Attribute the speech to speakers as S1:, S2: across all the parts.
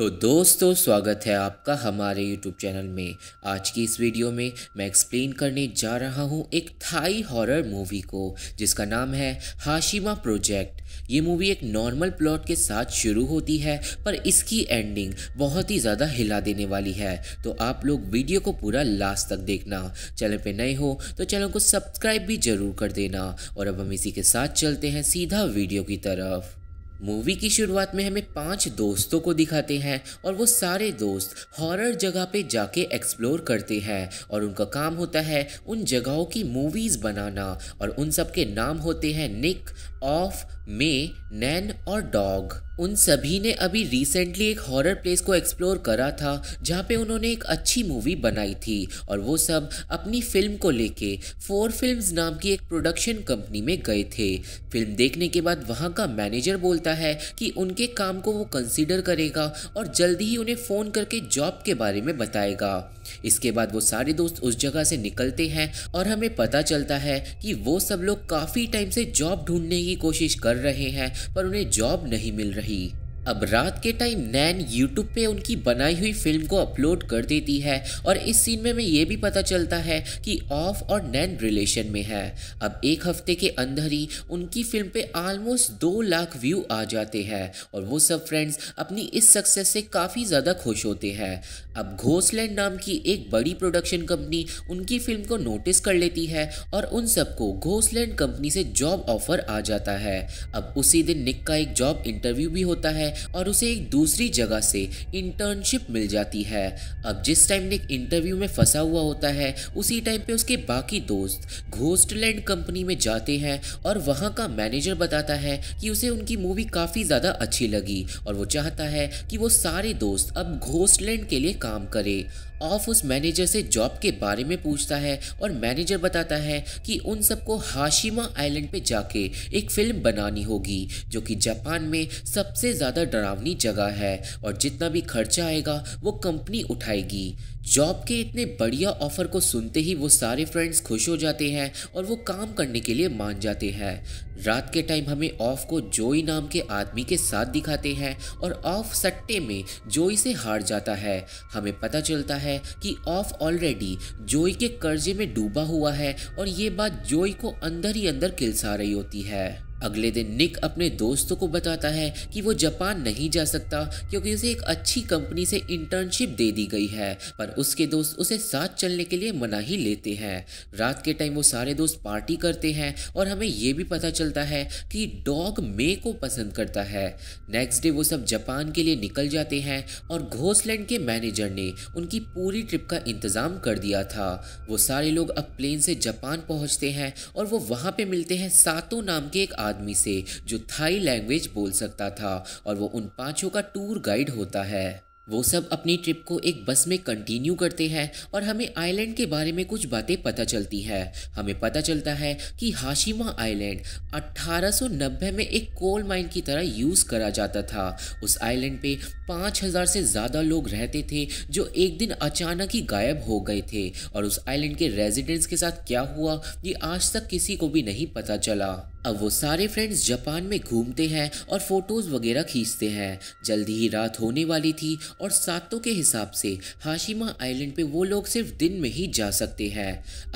S1: तो दोस्तों स्वागत है आपका हमारे YouTube चैनल में आज की इस वीडियो में मैं एक्सप्लेन करने जा रहा हूँ एक थाई हॉरर मूवी को जिसका नाम है हाशिमा प्रोजेक्ट ये मूवी एक नॉर्मल प्लॉट के साथ शुरू होती है पर इसकी एंडिंग बहुत ही ज़्यादा हिला देने वाली है तो आप लोग वीडियो को पूरा लास्ट तक देखना चैनल पर नए हो तो चैनल को सब्सक्राइब भी ज़रूर कर देना और अब हम इसी के साथ चलते हैं सीधा वीडियो की तरफ मूवी की शुरुआत में हमें पांच दोस्तों को दिखाते हैं और वो सारे दोस्त हॉरर जगह पे जाके एक्सप्लोर करते हैं और उनका काम होता है उन जगहों की मूवीज़ बनाना और उन सब के नाम होते हैं निक ऑफ मे नैन और डॉग उन सभी ने अभी रिसेंटली एक हॉरर प्लेस को एक्सप्लोर करा था जहाँ पे उन्होंने एक अच्छी मूवी बनाई थी और वो सब अपनी फिल्म को लेके फोर फिल्म्स नाम की एक प्रोडक्शन कंपनी में गए थे फिल्म देखने के बाद वहाँ का मैनेजर बोलता कहता है कि उनके काम को वो कंसीडर करेगा और जल्दी ही उन्हें फ़ोन करके जॉब के बारे में बताएगा इसके बाद वो सारे दोस्त उस जगह से निकलते हैं और हमें पता चलता है कि वो सब लोग काफ़ी टाइम से जॉब ढूंढने की कोशिश कर रहे हैं पर उन्हें जॉब नहीं मिल रही अब रात के टाइम नैन यूट्यूब पे उनकी बनाई हुई फिल्म को अपलोड कर देती है और इस सीन में यह ये भी पता चलता है कि ऑफ और नैन रिलेशन में है अब एक हफ्ते के अंदर ही उनकी फिल्म पे आलमोस्ट दो लाख व्यू आ जाते हैं और वो सब फ्रेंड्स अपनी इस सक्सेस से काफ़ी ज़्यादा खुश होते हैं अब घोसलैंड नाम की एक बड़ी प्रोडक्शन कंपनी उनकी फिल्म को नोटिस कर लेती है और उन सबको घोसलैंड कंपनी से जॉब ऑफर आ जाता है अब उसी दिन निक का एक जॉब इंटरव्यू भी होता है और उसे एक दूसरी जगह से इंटर्नशिप मिल जाती है अब जिस टाइम निक इंटरव्यू में फंसा हुआ होता है उसी टाइम पे उसके बाकी दोस्त घोस्टलैंड कंपनी में जाते हैं और वहाँ का मैनेजर बताता है कि उसे उनकी मूवी काफ़ी ज़्यादा अच्छी लगी और वो चाहता है कि वो सारे दोस्त अब घोस्टलैंड के लिए काम करे ऑफ उस मैनेजर से जॉब के बारे में पूछता है और मैनेजर बताता है कि उन सबको हाशिमा आइलैंड पे जाके एक फिल्म बनानी होगी जो कि जापान में सबसे ज़्यादा डरावनी जगह है और जितना भी खर्चा आएगा वो कंपनी उठाएगी जॉब के इतने बढ़िया ऑफर को सुनते ही वो सारे फ्रेंड्स खुश हो जाते हैं और वो काम करने के लिए मान जाते हैं रात के टाइम हमें ऑफ को जोई नाम के आदमी के साथ दिखाते हैं और ऑफ सट्टे में जोई से हार जाता है हमें पता चलता है कि ऑफ ऑलरेडी जोई के कर्जे में डूबा हुआ है और ये बात जोई को अंदर ही अंदर किलसा रही होती है अगले दिन निक अपने दोस्तों को बताता है कि वो जापान नहीं जा सकता क्योंकि उसे एक अच्छी कंपनी से इंटर्नशिप दे दी गई है पर उसके दोस्त उसे साथ चलने के लिए मना ही लेते हैं रात के टाइम वो सारे दोस्त पार्टी करते हैं और हमें ये भी पता चलता है कि डॉग मे को पसंद करता है नेक्स्ट डे वो सब जापान के लिए निकल जाते हैं और घोसलैंड के मैनेजर ने उनकी पूरी ट्रिप का इंतज़ाम कर दिया था वो सारे लोग अब प्लेन से जापान पहुँचते हैं और वो वहाँ पर मिलते हैं सातों नाम के एक आदमी से जो थाई लैंग्वेज बोल सकता था और वो उन पाँचों का टूर गाइड होता है वो सब अपनी ट्रिप को एक बस में कंटिन्यू करते हैं और हमें आइलैंड के बारे में कुछ बातें पता चलती है हमें पता चलता है कि हाशिमा आइलैंड 1890 में एक कोल माइन की तरह यूज़ करा जाता था उस आइलैंड पे 5000 से ज़्यादा लोग रहते थे जो एक दिन अचानक ही गायब हो गए थे और उस आइलैंड के रेजिडेंट्स के साथ क्या हुआ ये आज तक किसी को भी नहीं पता चला अब वो सारे फ्रेंड्स जापान में घूमते हैं और फोटोज वगैरह खींचते हैं जल्दी ही रात होने वाली थी और सातों के हिसाब से हाशिमा आइलैंड पे वो लोग सिर्फ दिन में ही जा सकते हैं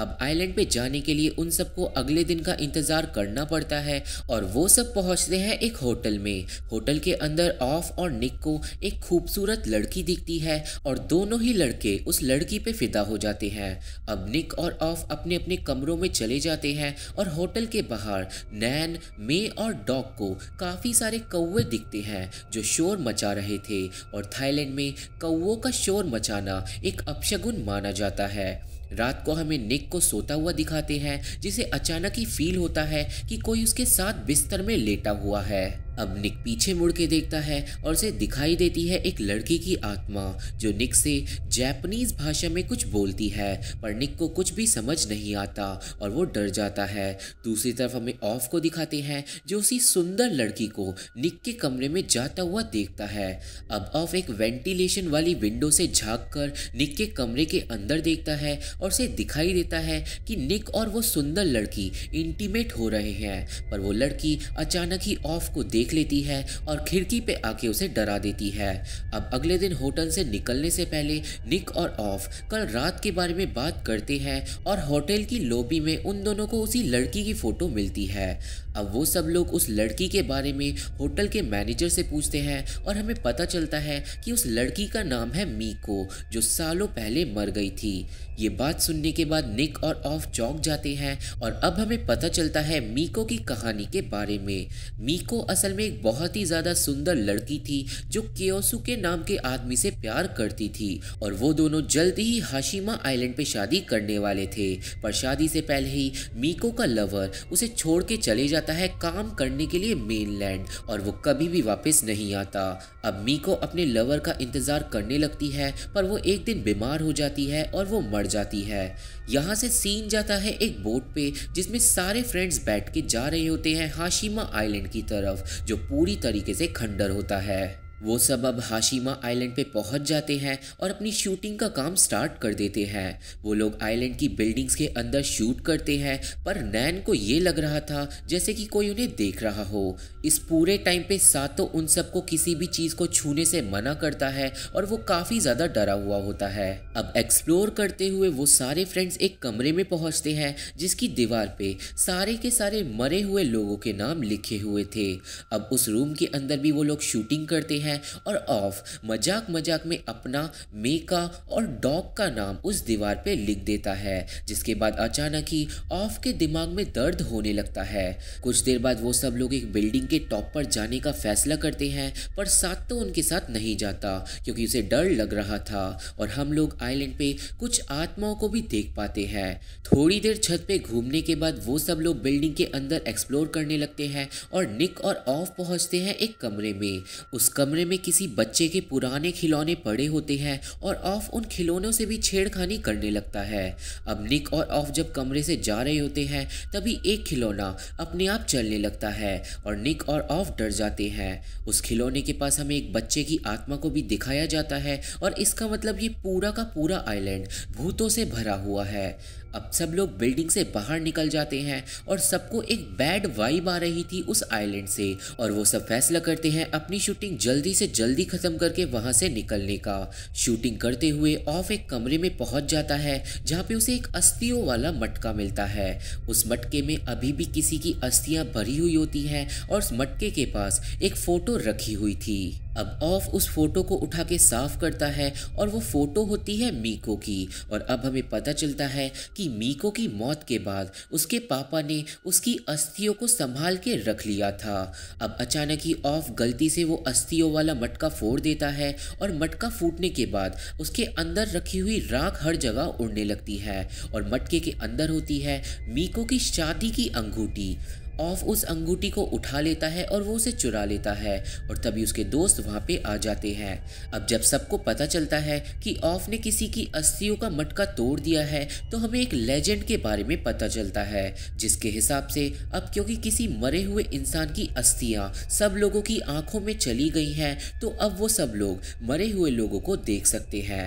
S1: अब आइलैंड पे जाने के लिए उन सबको अगले दिन का इंतज़ार करना पड़ता है और वो सब पहुंचते हैं एक होटल में होटल के अंदर ऑफ और निक को एक खूबसूरत लड़की दिखती है और दोनों ही लड़के उस लड़की पे फिदा हो जाते हैं अब निक और ऑफ अपने अपने कमरों में चले जाते हैं और होटल के बाहर नैन मे और डॉग को काफ़ी सारे कौवे दिखते हैं जो शोर मचा रहे थे और थाईलैंड में कौओं का शोर मचाना एक अपशगुन माना जाता है रात को हमें निक को सोता हुआ दिखाते हैं जिसे अचानक ही फील होता है कि कोई उसके साथ बिस्तर में लेटा हुआ है अब निक पीछे मुड़ के देखता है और उसे दिखाई देती है एक लड़की की आत्मा जो निक से जैपनीज भाषा में कुछ बोलती है पर निक को कुछ भी समझ नहीं आता और वो डर जाता है दूसरी तरफ हमें ऑफ को दिखाते हैं जो उसी सुंदर लड़की को निक के कमरे में जाता हुआ देखता है अब ऑफ एक वेंटिलेशन वाली विंडो से झाँक कर निक के कमरे के अंदर देखता है और उसे दिखाई देता है कि निक और वो सुंदर लड़की इंटीमेट हो रहे हैं पर वो लड़की अचानक ही ऑफ को देख देख लेती है और खिड़की पे आके उसे डरा देती है अब अगले दिन होटल से निकलने से पहले निक और ऑफ कल रात के बारे में बात करते हैं और होटल की लॉबी में उन दोनों को उसी लड़की की फ़ोटो मिलती है अब वो सब लोग उस लड़की के बारे में होटल के मैनेजर से पूछते हैं और हमें पता चलता है कि उस लड़की का नाम है मीको जो सालों पहले मर गई थी ये बात सुनने के बाद निक और ऑफ चौंक जाते हैं और अब हमें पता चलता है मीको की कहानी के बारे में मीको असल में एक बहुत ही ज़्यादा सुंदर लड़की थी जो केओसु के नाम के आदमी से प्यार करती थी और वो दोनों जल्द ही हाशिमा आइलैंड पे शादी करने वाले थे पर शादी से पहले ही मीको का लवर उसे छोड़ के चले जाता है काम करने के लिए मेनलैंड और वो कभी भी वापस नहीं आता अब मीको अपने लवर का इंतज़ार करने लगती है पर वो एक दिन बीमार हो जाती है और वो मर जाती है यहाँ से सीन जाता है एक बोट पे जिसमें सारे फ्रेंड्स बैठ के जा रहे होते हैं हाशिमा आइलैंड की तरफ जो पूरी तरीके से खंडर होता है वो सब अब हाशिमा आइलैंड पे पहुंच जाते हैं और अपनी शूटिंग का काम स्टार्ट कर देते हैं वो लोग आइलैंड की बिल्डिंग्स के अंदर शूट करते हैं पर नैन को ये लग रहा था जैसे कि कोई उन्हें देख रहा हो इस पूरे टाइम पे तो उन सबको किसी भी चीज़ को छूने से मना करता है और वो काफ़ी ज़्यादा डरा हुआ होता है अब एक्सप्लोर करते हुए वो सारे फ्रेंड्स एक कमरे में पहुंचते हैं जिसकी दीवार पे सारे के सारे मरे हुए लोगों के नाम लिखे हुए थे अब उस रूम के अंदर भी वो लोग शूटिंग करते हैं है और ऑफ मजाक मजाक में अपना मेका और डॉग का नाम उस दीवार पे लिख देता है जिसके बाद अचानक ही ऑफ के दिमाग में दर्द होने लगता है कुछ देर बाद वो सब लोग एक बिल्डिंग के टॉप पर जाने का फैसला करते हैं पर साथ तो उनके साथ नहीं जाता क्योंकि उसे डर लग रहा था और हम लोग आइलैंड पे कुछ आत्माओं को भी देख पाते हैं थोड़ी देर छत पे घूमने के बाद वो सब लोग बिल्डिंग के अंदर एक्सप्लोर करने लगते हैं और निक और ऑफ पहुंचते हैं एक कमरे में उस कमरे कमरे में किसी बच्चे के पुराने खिलौने पड़े होते हैं और ऑफ उन खिलौनों से भी छेड़खानी करने लगता है अब निक और ऑफ जब कमरे से जा रहे होते हैं तभी एक खिलौना अपने आप चलने लगता है और निक और ऑफ डर जाते हैं उस खिलौने के पास हमें एक बच्चे की आत्मा को भी दिखाया जाता है और इसका मतलब ये पूरा का पूरा आइलैंड भूतों से भरा हुआ है अब सब लोग बिल्डिंग से बाहर निकल जाते हैं और सबको एक बैड वाइब आ रही थी उस आइलैंड से और वो सब फैसला करते हैं अपनी शूटिंग जल्दी से जल्दी ख़त्म करके वहाँ से निकलने का शूटिंग करते हुए ऑफ एक कमरे में पहुँच जाता है जहाँ पे उसे एक अस्थियों वाला मटका मिलता है उस मटके में अभी भी किसी की अस्थियाँ भरी हुई होती हैं और उस मटके के पास एक फ़ोटो रखी हुई थी अब ऑफ उस फोटो को उठा के साफ करता है और वो फोटो होती है मीको की और अब हमें पता चलता है कि मीको की मौत के बाद उसके पापा ने उसकी अस्थियों को संभाल के रख लिया था अब अचानक ही ऑफ गलती से वो अस्थियों वाला मटका फोड़ देता है और मटका फूटने के बाद उसके अंदर रखी हुई राख हर जगह उड़ने लगती है और मटके के अंदर होती है मीको की शादी की अंगूठी ऑफ उस अंगूठी को उठा लेता है और वो उसे चुरा लेता है और तभी उसके दोस्त वहाँ पे आ जाते हैं अब जब सबको पता चलता है कि ऑफ ने किसी की अस्थियों का मटका तोड़ दिया है तो हमें एक लेजेंड के बारे में पता चलता है जिसके हिसाब से अब क्योंकि किसी मरे हुए इंसान की अस्थियाँ सब लोगों की आंखों में चली गई हैं तो अब वो सब लोग मरे हुए लोगों को देख सकते हैं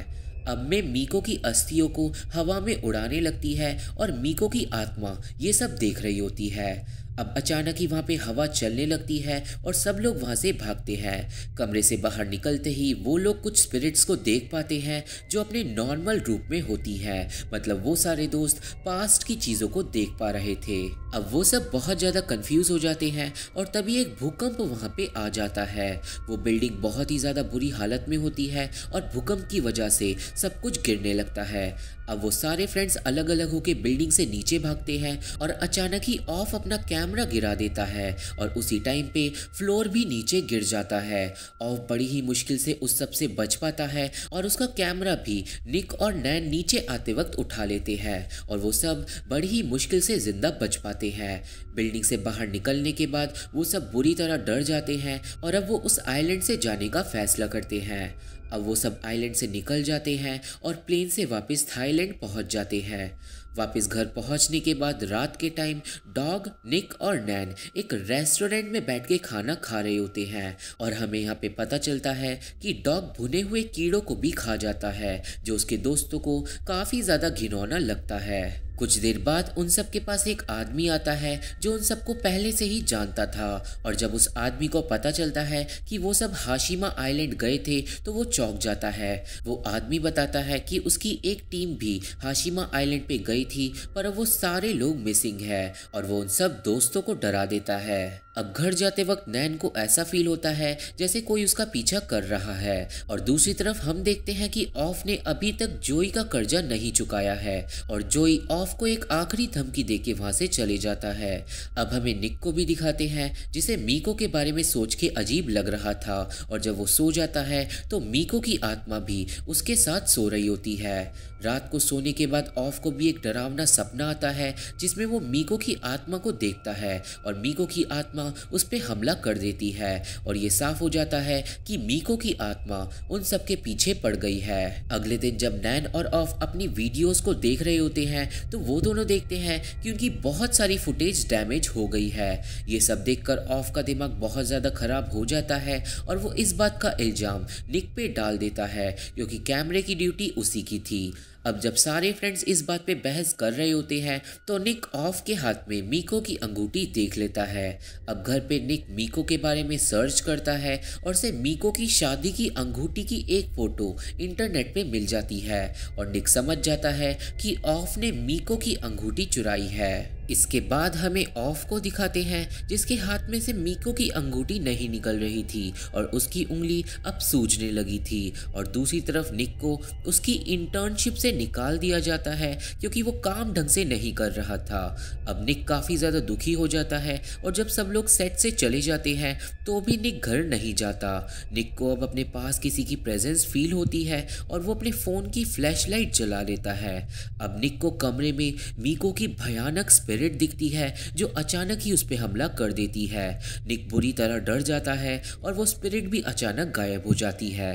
S1: अब मैं मीको की अस्थियों को हवा में उड़ाने लगती है और मीको की आत्मा ये सब देख रही होती है अब अचानक ही वहाँ पे हवा चलने लगती है और सब लोग वहाँ से भागते हैं कमरे से बाहर निकलते ही वो लोग कुछ स्पिरिट्स को देख पाते हैं जो अपने नॉर्मल रूप में होती है मतलब वो सारे दोस्त पास्ट की चीज़ों को देख पा रहे थे अब वो सब बहुत ज़्यादा कंफ्यूज हो जाते हैं और तभी एक भूकंप वहाँ पे आ जाता है वो बिल्डिंग बहुत ही ज़्यादा बुरी हालत में होती है और भूकंप की वजह से सब कुछ गिरने लगता है अब वो सारे फ्रेंड्स अलग अलग होके बिल्डिंग से नीचे भागते हैं और अचानक ही ऑफ अपना कैमरा गिरा देता है और उसी टाइम पे फ्लोर भी नीचे गिर जाता है ऑफ बड़ी ही मुश्किल से उस सब से बच पाता है और उसका कैमरा भी निक और नैन नीचे आते वक्त उठा लेते हैं और वो सब बड़ी ही मुश्किल से ज़िंदा बच पाते हैं बिल्डिंग से बाहर निकलने के बाद वो सब बुरी तरह डर जाते हैं और अब वो उस आइलैंड से जाने का फैसला करते हैं अब वो सब आइलैंड से निकल जाते हैं और प्लेन से वापस थाईलैंड पहुंच जाते हैं वापस घर पहुंचने के बाद रात के टाइम डॉग निक और नैन एक रेस्टोरेंट में बैठ के खाना खा रहे होते हैं और हमें यहाँ पे पता चलता है कि डॉग भुने हुए कीड़ों को भी खा जाता है जो उसके दोस्तों को काफ़ी ज़्यादा घिनौना लगता है कुछ देर बाद उन सब के पास एक आदमी आता है जो उन सबको पहले से ही जानता था और जब उस आदमी को पता चलता है कि वो सब हाशिमा आइलैंड गए थे तो वो चौंक जाता है वो आदमी बताता है कि उसकी एक टीम भी हाशिमा आइलैंड पे गई थी पर वो सारे लोग मिसिंग है और वो उन सब दोस्तों को डरा देता है अब घर जाते वक्त नैन को ऐसा फील होता है जैसे कोई उसका पीछा कर रहा है और दूसरी तरफ हम देखते हैं कि ऑफ ने अभी तक जोई का कर्जा नहीं चुकाया है और जोई ऑफ को एक आखिरी धमकी देके वहां से चले जाता है अब हमें निक को भी दिखाते हैं जिसे मीको के बारे में सोच के अजीब लग रहा था और जब वो सो जाता है तो मीको की आत्मा भी उसके साथ सो रही होती है रात को सोने के बाद ऑफ को भी एक डरावना सपना आता है जिसमें वो मीको की आत्मा को देखता है और मीको की आत्मा उस पर हमला कर देती है और ये साफ हो जाता है कि मीको की आत्मा उन सबके पीछे पड़ गई है अगले दिन जब नैन और ऑफ अपनी वीडियोस को देख रहे होते हैं तो वो दोनों देखते हैं कि उनकी बहुत सारी फुटेज डैमेज हो गई है ये सब देखकर ऑफ का दिमाग बहुत ज़्यादा खराब हो जाता है और वो इस बात का इल्ज़ाम निक पे डाल देता है क्योंकि कैमरे की ड्यूटी उसी की थी अब जब सारे फ्रेंड्स इस बात पे बहस कर रहे होते हैं तो निक ऑफ के हाथ में मीको की अंगूठी देख लेता है अब घर पे निक मीको के बारे में सर्च करता है और से मीको की शादी की अंगूठी की एक फ़ोटो इंटरनेट पे मिल जाती है और निक समझ जाता है कि ऑफ ने मीको की अंगूठी चुराई है इसके बाद हमें ऑफ को दिखाते हैं जिसके हाथ में से मीको की अंगूठी नहीं निकल रही थी और उसकी उंगली अब सूजने लगी थी और दूसरी तरफ निक को उसकी इंटर्नशिप से निकाल दिया जाता है क्योंकि वो काम ढंग से नहीं कर रहा था अब निक काफ़ी ज़्यादा दुखी हो जाता है और जब सब लोग सेट से चले जाते हैं तो भी निक घर नहीं जाता निक को अब अपने पास किसी की प्रेजेंस फील होती है और वो अपने फ़ोन की फ्लैश जला लेता है अब निक को कमरे में मीको की भयानक स्पेल स्पिरिट दिखती है जो अचानक ही उस पर हमला कर देती है निक बुरी तरह डर जाता है और वो स्पिरिट भी अचानक गायब हो जाती है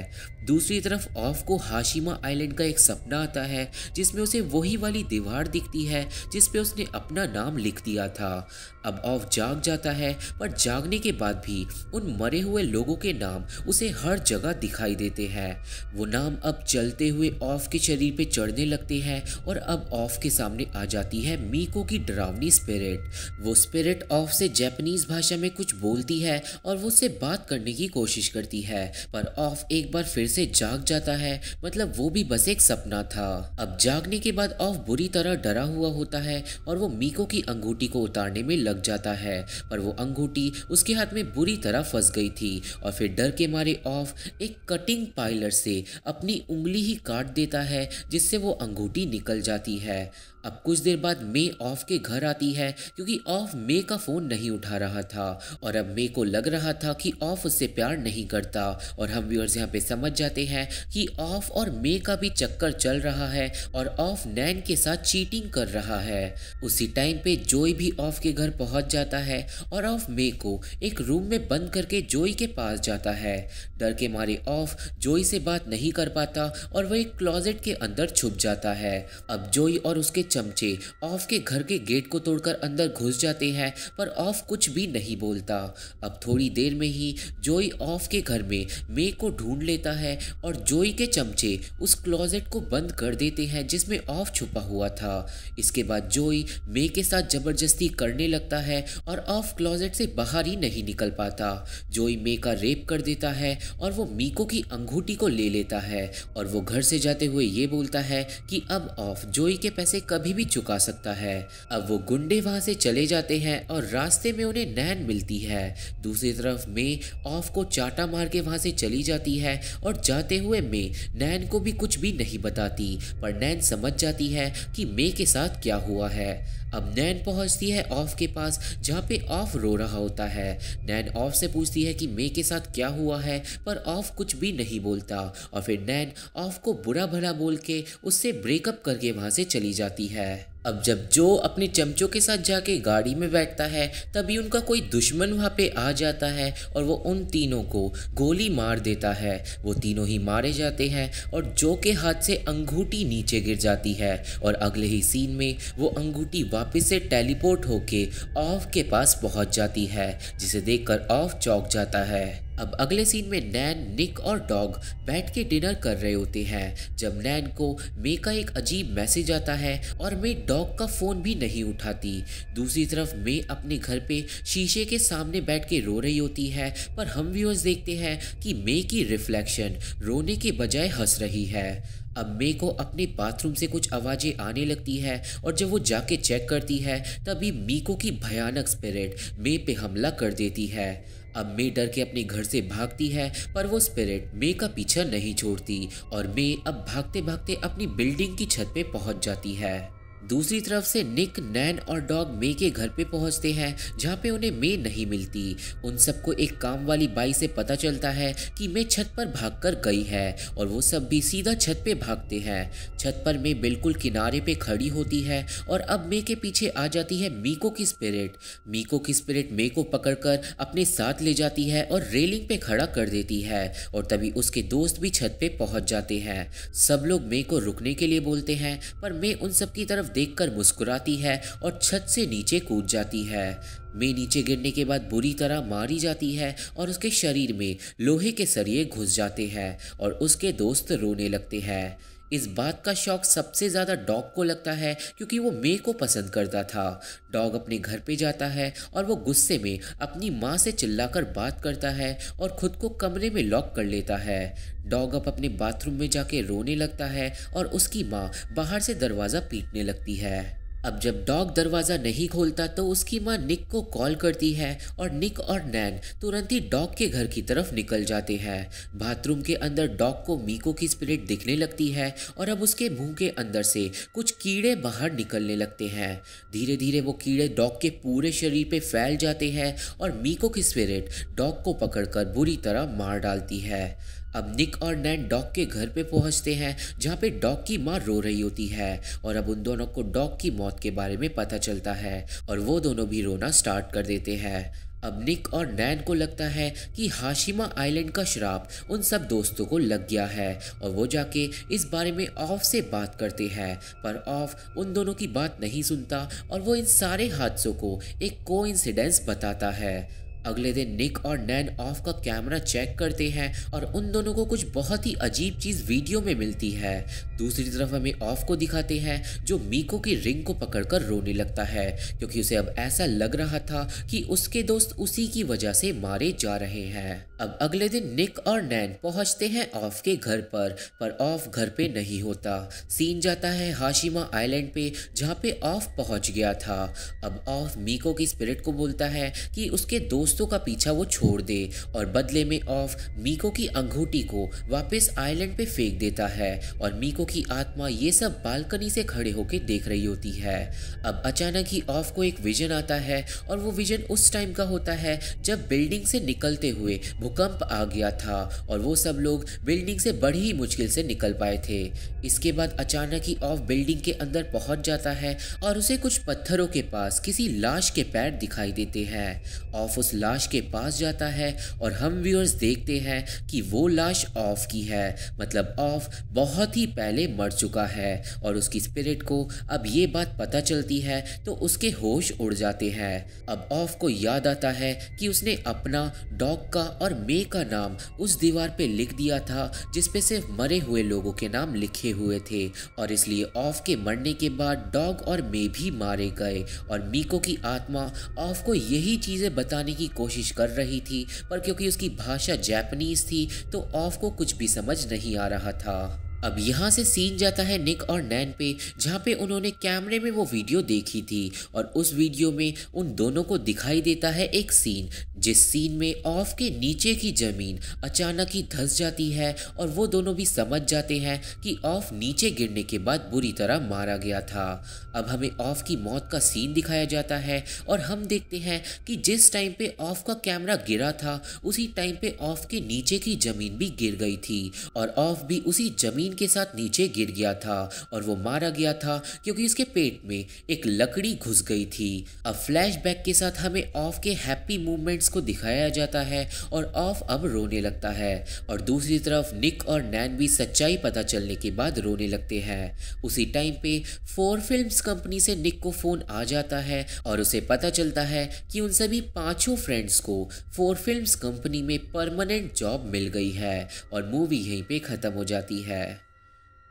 S1: दूसरी तरफ ऑफ को हाशिमा आइलैंड का एक सपना आता है जिसमें उसे वही वाली दीवार दिखती है जिसपे उसने अपना नाम लिख दिया था अब ऑफ जाग जाता है पर जागने के बाद भी उन मरे हुए लोगों के नाम उसे हर जगह दिखाई देते हैं वो नाम अब चलते हुए ऑफ के शरीर पे चढ़ने लगते हैं और अब ऑफ के सामने आ जाती है मीको की डराव लवली स्पिरिट वो स्पिरिट ऑफ से जैपनीज भाषा में कुछ बोलती है और वो उससे बात करने की कोशिश करती है पर ऑफ एक बार फिर से जाग जाता है मतलब वो भी बस एक सपना था अब जागने के बाद ऑफ बुरी तरह डरा हुआ होता है और वो मीको की अंगूठी को उतारने में लग जाता है पर वो अंगूठी उसके हाथ में बुरी तरह फंस गई थी और फिर डर के मारे ऑफ एक कटिंग पाइलर से अपनी उंगली ही काट देता है जिससे वो अंगूठी निकल जाती है अब कुछ देर बाद मे ऑफ के घर आती है क्योंकि ऑफ मे का फ़ोन नहीं उठा रहा था और अब मे को लग रहा था कि ऑफ उससे प्यार नहीं करता और हम व्यूअर्स यहाँ पे समझ जाते हैं कि ऑफ और मे का भी चक्कर चल रहा है और ऑफ नैन के साथ चीटिंग कर रहा है उसी टाइम पे जोई भी ऑफ के घर पहुँच जाता है और ऑफ मे को एक रूम में बंद करके जोई के पास जाता है डर के मारे ऑफ जोई से बात नहीं कर पाता और वह एक क्लॉजेट के अंदर छुप जाता है अब जोई और उसके चमचे ऑफ के घर के गेट को तोड़कर अंदर घुस जाते हैं पर ऑफ कुछ भी नहीं बोलता अब थोड़ी देर में ही जोई ऑफ के घर में मे को ढूंढ लेता है और जोई के चमचे उस क्लॉजेट को बंद कर देते हैं जिसमें ऑफ छुपा हुआ था इसके बाद जोई मे के साथ जबरदस्ती करने लगता है और ऑफ क्लॉजेट से बाहर ही नहीं निकल पाता जोई मे का रेप कर देता है और वो मीको की अंगूठी को ले लेता है और वो घर से जाते हुए ये बोलता है कि अब ऑफ जोई के पैसे कभी भी चुका सकता है अब वो गुंडे वहाँ से चले जाते हैं और रास्ते में उन्हें नैन मिलती है दूसरी तरफ मे ऑफ को चाटा मार के वहाँ से चली जाती है और जाते हुए मे नैन को भी कुछ भी नहीं बताती पर नैन समझ जाती है कि मे के साथ क्या हुआ है अब नैन पहुंचती है ऑफ के पास जहां पे ऑफ रो रहा होता है नैन ऑफ से पूछती है कि मे के साथ क्या हुआ है पर ऑफ कुछ भी नहीं बोलता और फिर नैन ऑफ को बुरा भला बोल के उससे ब्रेकअप करके वहां से चली जाती है अब जब जो अपने चमचों के साथ जाके गाड़ी में बैठता है तभी उनका कोई दुश्मन वहाँ पे आ जाता है और वो उन तीनों को गोली मार देता है वो तीनों ही मारे जाते हैं और जो के हाथ से अंगूठी नीचे गिर जाती है और अगले ही सीन में वो अंगूठी वापस से टेलीपोर्ट होके ऑफ के पास पहुँच जाती है जिसे कर ऑफ चौक जाता है अब अगले सीन में नैन निक और डॉग बैठ के डिनर कर रहे होते हैं जब नैन को मे का एक अजीब मैसेज आता है और मे डॉग का फ़ोन भी नहीं उठाती दूसरी तरफ मे अपने घर पे शीशे के सामने बैठ के रो रही होती है पर हम व्यूअर्स देखते हैं कि मे की रिफ्लेक्शन रोने के बजाय हंस रही है अब मे को अपने बाथरूम से कुछ आवाज़ें आने लगती है और जब वो जाके चेक करती है तभी मीको की भयानक स्पिरिट मे पे हमला कर देती है अब मे डर के अपने घर से भागती है पर वो स्पिरिट मे का पीछा नहीं छोड़ती और मे अब भागते भागते अपनी बिल्डिंग की छत पे पहुंच जाती है दूसरी तरफ से निक नैन और डॉग मे के घर पे पहुंचते हैं जहाँ पे उन्हें मे नहीं मिलती उन सबको एक काम वाली बाई से पता चलता है कि मे छत पर भागकर गई है और वो सब भी सीधा छत पे भागते हैं छत पर मे बिल्कुल किनारे पे खड़ी होती है और अब मे के पीछे आ जाती है मीको की स्पिरिट मीको की स्पिरिट मे को पकड़ अपने साथ ले जाती है और रेलिंग पे खड़ा कर देती है और तभी उसके दोस्त भी छत पे पहुंच जाते हैं सब लोग मे को रुकने के लिए बोलते हैं पर मे उन सब की तरफ देखकर मुस्कुराती है और छत से नीचे कूद जाती है मे नीचे गिरने के बाद बुरी तरह मारी जाती है और उसके शरीर में लोहे के सरिये घुस जाते हैं और उसके दोस्त रोने लगते हैं इस बात का शौक सबसे ज़्यादा डॉग को लगता है क्योंकि वो मे को पसंद करता था डॉग अपने घर पे जाता है और वो गुस्से में अपनी माँ से चिल्लाकर बात करता है और ख़ुद को कमरे में लॉक कर लेता है डॉग अब अपने बाथरूम में जाके रोने लगता है और उसकी माँ बाहर से दरवाज़ा पीटने लगती है अब जब डॉग दरवाज़ा नहीं खोलता तो उसकी माँ निक को कॉल करती है और निक और नैन तुरंत ही डॉग के घर की तरफ निकल जाते हैं बाथरूम के अंदर डॉग को मीको की स्पिरिट दिखने लगती है और अब उसके मुंह के अंदर से कुछ कीड़े बाहर निकलने लगते हैं धीरे धीरे वो कीड़े डॉग के पूरे शरीर पर फैल जाते हैं और मीको की स्पिरिट डॉग को पकड़ बुरी तरह मार डालती है अब निक और नैन डॉग के घर पे पहुंचते हैं जहाँ पे डॉग की माँ रो रही होती है और अब उन दोनों को डॉग की मौत के बारे में पता चलता है और वो दोनों भी रोना स्टार्ट कर देते हैं अब निक और नैन को लगता है कि हाशिमा आइलैंड का शराब उन सब दोस्तों को लग गया है और वो जाके इस बारे में ऑफ से बात करते हैं पर ऑफ उन दोनों की बात नहीं सुनता और वो इन सारे हादसों को एक को बताता है अगले दिन निक और नैन ऑफ का कैमरा चेक करते हैं और उन दोनों को कुछ बहुत ही अजीब चीज़ वीडियो में मिलती है दूसरी तरफ हमें ऑफ को दिखाते हैं जो मीको की रिंग को पकड़कर रोने लगता है क्योंकि उसे अब ऐसा लग रहा था कि उसके दोस्त उसी की वजह से मारे जा रहे हैं अब अगले दिन निक और नैन पहुंचते हैं ऑफ के घर पर पर ऑफ घर पे नहीं होता सीन जाता है हाशिमा आइलैंड पे जहाँ पे ऑफ पहुंच गया था अब ऑफ मीको की स्पिरिट को बोलता है कि उसके दोस्तों का पीछा वो छोड़ दे और बदले में ऑफ मीको की अंगूठी को वापस आइलैंड पे फेंक देता है और मीको की आत्मा ये सब बालकनी से खड़े होके देख रही होती है अब अचानक ही ऑफ को एक विजन आता है और वो विजन उस टाइम का होता है जब बिल्डिंग से निकलते हुए भूकंप आ गया था और वो सब लोग बिल्डिंग से बड़ी ही मुश्किल से निकल पाए थे इसके बाद अचानक ही ऑफ बिल्डिंग के अंदर पहुंच जाता है और उसे कुछ पत्थरों के पास किसी लाश के पैर दिखाई देते हैं ऑफ उस लाश के पास जाता है और हम व्यूअर्स देखते हैं कि वो लाश ऑफ की है मतलब ऑफ बहुत ही पहले मर चुका है और उसकी स्पिरिट को अब ये बात पता चलती है तो उसके होश उड़ जाते हैं अब ऑफ को याद आता है कि उसने अपना डॉग का और मे का नाम उस दीवार पे लिख दिया था जिसपे सिर्फ मरे हुए लोगों के नाम लिखे हुए थे और इसलिए ऑफ के मरने के बाद डॉग और मे भी मारे गए और मीको की आत्मा ऑफ को यही चीज़ें बताने की कोशिश कर रही थी पर क्योंकि उसकी भाषा जैपनीज थी तो ऑफ को कुछ भी समझ नहीं आ रहा था अब यहाँ से सीन जाता है निक और नैन पे जहाँ पे उन्होंने कैमरे में वो वीडियो देखी थी और उस वीडियो में उन दोनों को दिखाई देता है एक सीन जिस सीन में ऑफ के नीचे की ज़मीन अचानक ही धंस जाती है और वो दोनों भी समझ जाते हैं कि ऑफ नीचे गिरने के बाद बुरी तरह मारा गया था अब हमें ऑफ की मौत का सीन दिखाया जाता है और हम देखते हैं कि जिस टाइम पे ऑफ का कैमरा गिरा था उसी टाइम पे ऑफ के नीचे की ज़मीन भी गिर गई थी और ऑफ भी उसी ज़मीन जमीन के साथ नीचे गिर गया था और वो मारा गया था क्योंकि उसके पेट में एक लकड़ी घुस गई थी अब फ्लैशबैक के साथ हमें ऑफ के हैप्पी मूवमेंट्स को दिखाया जाता है और ऑफ अब रोने लगता है और दूसरी तरफ निक और नैन भी सच्चाई पता चलने के बाद रोने लगते हैं उसी टाइम पे फोर फिल्म कंपनी से निक को फ़ोन आ जाता है और उसे पता चलता है कि उन सभी पांचों फ्रेंड्स को फोर फिल्म कंपनी में परमानेंट जॉब मिल गई है और मूवी यहीं पे ख़त्म हो जाती है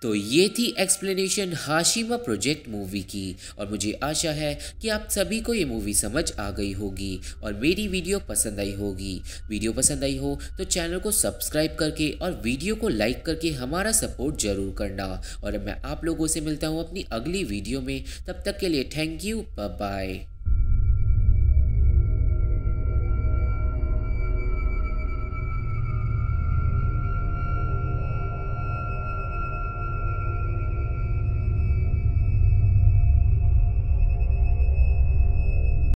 S1: तो ये थी एक्सप्लेनेशन हाशिमा प्रोजेक्ट मूवी की और मुझे आशा है कि आप सभी को ये मूवी समझ आ गई होगी और मेरी वीडियो पसंद आई होगी वीडियो पसंद आई हो तो चैनल को सब्सक्राइब करके और वीडियो को लाइक करके हमारा सपोर्ट ज़रूर करना और मैं आप लोगों से मिलता हूँ अपनी अगली वीडियो में तब तक के लिए थैंक यू बाय